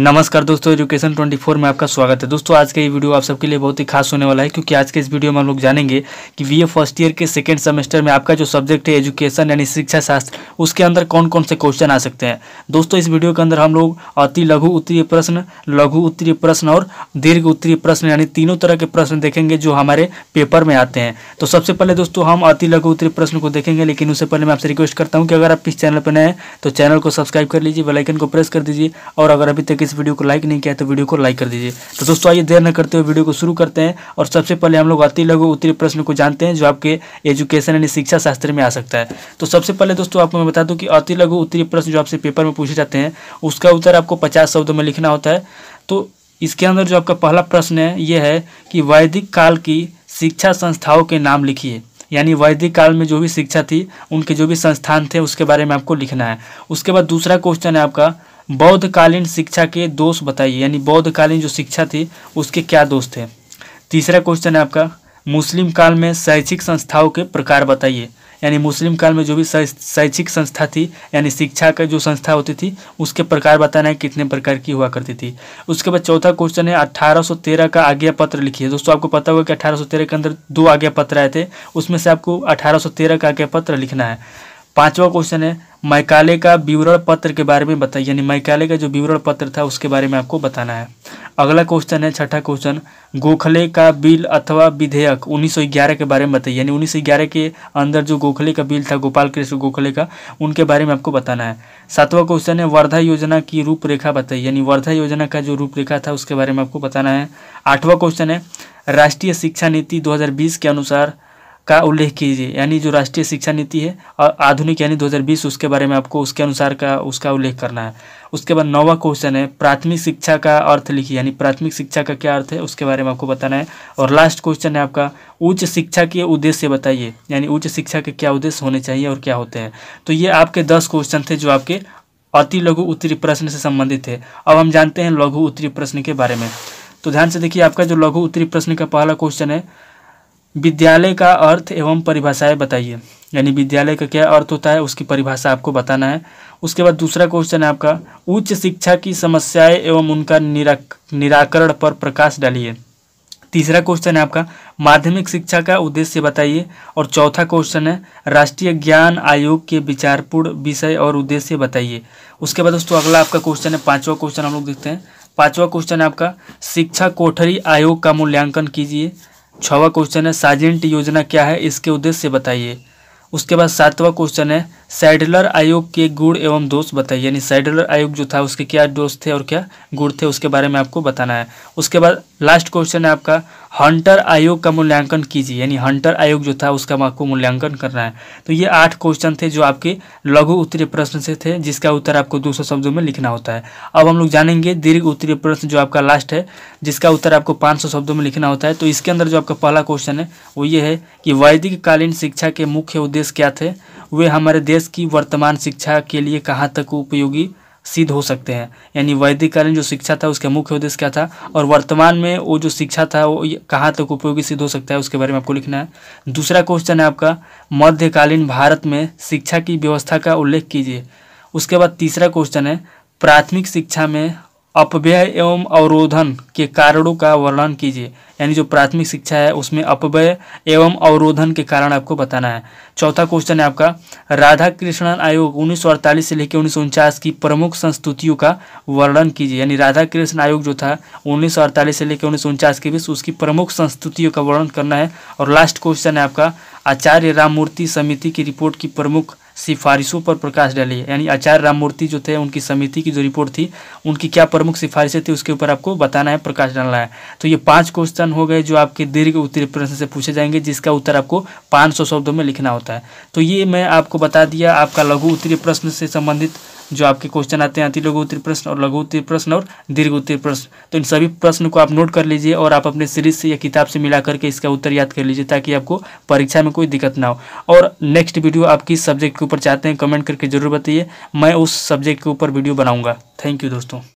नमस्कार दोस्तों एजुकेशन 24 में आपका स्वागत है दोस्तों आज का ये वीडियो आप सबके लिए बहुत ही खास होने वाला है क्योंकि आज के इस वीडियो में हम लोग जानेंगे कि वीए फर्स्ट ईयर के सेकेंड सेमेस्टर में आपका जो सब्जेक्ट है एजुकेशन यानी शिक्षा शास्त्र उसके अंदर कौन कौन से क्वेश्चन आ सकते हैं दोस्तों इस वीडियो के अंदर हम लोग अति लघु उत्तरीय प्रश्न लघु उत्तरीय प्रश्न और दीर्घ उत्तरीय प्रश्न यानी तीनों तरह के प्रश्न देखेंगे जो हमारे पेपर में आते हैं तो सबसे पहले दोस्तों हम अति लघु उत्तरीय प्रश्न को देखेंगे लेकिन उससे पहले मैं आपसे रिक्वेस्ट करता हूँ कि अगर आप इस चैनल पर नए तो चैनल को सब्सक्राइब कर लीजिए बेलाइकन को प्रेस कर दीजिए और अगर अभी तक इस वीडियो को लाइक नहीं किया तो वीडियो को लाइक कर दीजिए तो दोस्तों आइए देर न करते हुए वीडियो को शुरू करते हैं और सबसे पहले हम लोग अति लघु उत्तरी प्रश्न को जानते हैं जो आपके एजुकेशन यानी शिक्षा शास्त्र में आ सकता है तो सबसे पहले दोस्तों आपको मैं बता दूँ कि अति लघु उत्तरी प्रश्न जो आपसे पेपर में पूछे जाते हैं उसका उत्तर आपको पचास शब्दों में लिखना होता है तो इसके अंदर जो आपका पहला प्रश्न है ये है कि वैदिक काल की शिक्षा संस्थाओं के नाम लिखिए यानी वैदिक काल में जो भी शिक्षा थी उनके जो भी संस्थान थे उसके बारे में आपको लिखना है उसके बाद दूसरा क्वेश्चन है आपका बौद्धकालीन शिक्षा के दोष बताइए यानी बौद्धकालीन जो शिक्षा थी उसके क्या दोष थे तीसरा क्वेश्चन है आपका मुस्लिम काल में शैक्षिक संस्थाओं के प्रकार बताइए यानी मुस्लिम काल में जो भी शैक्षिक संस्था थी यानी शिक्षा का जो संस्था होती थी उसके प्रकार बताना है कितने प्रकार की हुआ करती थी उसके बाद चौथा क्वेश्चन है 1813 का आज्ञा पत्र लिखिए दोस्तों आपको पता होगा कि 1813 के अंदर दो आज्ञा पत्र आए थे उसमें से आपको 1813 का आज्ञा पत्र लिखना है पांचवा क्वेश्चन है मैकाले का विवरण पत्र के बारे में बताइए यानी मैकाले का जो विवरण पत्र था उसके बारे में आपको बताना है अगला क्वेश्चन है छठा क्वेश्चन गोखले का बिल अथवा विधेयक 1911 के बारे में बताइए यानी 1911 के अंदर जो गोखले का बिल था गोपाल कृष्ण गोखले का उनके बारे में आपको बताना है सातवा क्वेश्चन है वर्धा योजना की रूपरेखा बताइए यानी वर्धा योजना का जो रूपरेखा था उसके बारे में आपको बताना है आठवां क्वेश्चन है राष्ट्रीय शिक्षा नीति दो के अनुसार का उल्लेख कीजिए यानी जो राष्ट्रीय शिक्षा नीति है और आधुनिक यानी 2020 उसके बारे में आपको उसके अनुसार का उसका उल्लेख करना है उसके बाद नौवा क्वेश्चन है प्राथमिक शिक्षा का अर्थ लिखिए यानी प्राथमिक शिक्षा का क्या अर्थ है उसके बारे में आपको बताना है और लास्ट क्वेश्चन है आपका उच्च शिक्षा के उद्देश्य बताइए यानी उच्च शिक्षा के क्या उद्देश्य होने चाहिए और क्या होते हैं तो ये आपके दस क्वेश्चन थे जो आपके अति लघु उत्तरी प्रश्न से संबंधित थे अब हम जानते हैं लघु उत्तरी प्रश्न के बारे में तो ध्यान से देखिए आपका जो लघु उत्तरी प्रश्न का पहला क्वेश्चन है विद्यालय का अर्थ एवं परिभाषाएं बताइए यानी विद्यालय का क्या अर्थ होता है उसकी परिभाषा आपको बताना है उसके बाद दूसरा क्वेश्चन है आपका उच्च शिक्षा की समस्याएं एवं उनका निरा निराकरण पर प्रकाश डालिए तीसरा क्वेश्चन है आपका माध्यमिक शिक्षा का उद्देश्य बताइए और चौथा क्वेश्चन है राष्ट्रीय ज्ञान आयोग के विचारपूर्ण विषय और उद्देश्य बताइए उसके बाद दोस्तों अगला आपका क्वेश्चन है पांचवा क्वेश्चन हम लोग देखते हैं पांचवा क्वेश्चन है आपका शिक्षा कोठरी आयोग का मूल्यांकन कीजिए छवा क्वेश्चन है साजेंट योजना क्या है इसके उद्देश्य बताइए उसके बाद सातवां क्वेश्चन है सैडलर आयोग के गुण एवं दोष बताइए यानी सैडलर आयोग जो था उसके क्या दोष थे और क्या गुण थे उसके बारे में आपको बताना है उसके बाद लास्ट क्वेश्चन है आपका हंटर आयोग का मूल्यांकन कीजिए यानी हंटर आयोग जो था उसका आपको मूल्यांकन करना है तो ये आठ क्वेश्चन थे जो आपके लघु उत्तरीय प्रश्न से थे जिसका उत्तर आपको दो शब्दों में लिखना होता है अब हम लोग जानेंगे दीर्घ उत्तरीय प्रश्न जो आपका लास्ट है जिसका उत्तर आपको पाँच शब्दों में लिखना होता है तो इसके अंदर जो आपका पहला क्वेश्चन है वो ये है कि वैदिक कालीन शिक्षा के मुख्य उद्देश्य क्या थे वे हमारे देश की वर्तमान शिक्षा के लिए कहाँ तक उपयोगी सिद्ध हो सकते हैं यानी वैदिक कालीन जो शिक्षा था उसका मुख्य उद्देश्य क्या था और वर्तमान में वो जो शिक्षा था वो कहाँ तक उपयोगी सिद्ध हो सकता है उसके बारे में आपको लिखना है दूसरा क्वेश्चन है आपका मध्यकालीन भारत में शिक्षा की व्यवस्था का उल्लेख कीजिए उसके बाद तीसरा क्वेश्चन है प्राथमिक शिक्षा में अपव्यय एवं अवरोधन के कारणों का वर्णन कीजिए यानी जो प्राथमिक शिक्षा है उसमें अपव्यय एवं अवरोधन के कारण आपको बताना है चौथा क्वेश्चन है आपका राधा कृष्णन आयोग उन्नीस से लेकर उन्नीस की प्रमुख संस्तुतियों का वर्णन कीजिए यानी राधा कृष्ण आयोग जो था उन्नीस से लेकर उन्नीस के बीच उसकी प्रमुख संस्तुतियों का वर्णन करना है और लास्ट क्वेश्चन है आपका आचार्य राममूर्ति समिति की रिपोर्ट की प्रमुख सिफारिशों पर प्रकाश है यानी आचार्य राममूर्ति जो थे उनकी समिति की जो रिपोर्ट थी उनकी क्या प्रमुख सिफारिशें थी उसके ऊपर आपको बताना है प्रकाश डालना है तो ये पांच क्वेश्चन हो गए जो आपके दीर्घ उत्तरी प्रश्न से पूछे जाएंगे जिसका उत्तर आपको पाँच शब्दों में लिखना होता है तो ये मैं आपको बता दिया आपका लघु उत्तरीय प्रश्न से संबंधित जो आपके क्वेश्चन आते हैं अति लघु उत्तर प्रश्न और लघु उत्तर प्रश्न और दीर्घ उत्तर प्रश्न तो इन सभी प्रश्न को आप नोट कर लीजिए और आप अपने सीरीज से या किताब से मिला करके इसका उत्तर याद कर लीजिए ताकि आपको परीक्षा में कोई दिक्कत ना हो और नेक्स्ट वीडियो आप किस सब्जेक्ट के ऊपर चाहते हैं कमेंट करके जरूर बताइए मैं उस सब्जेक्ट के ऊपर वीडियो बनाऊँगा थैंक यू दोस्तों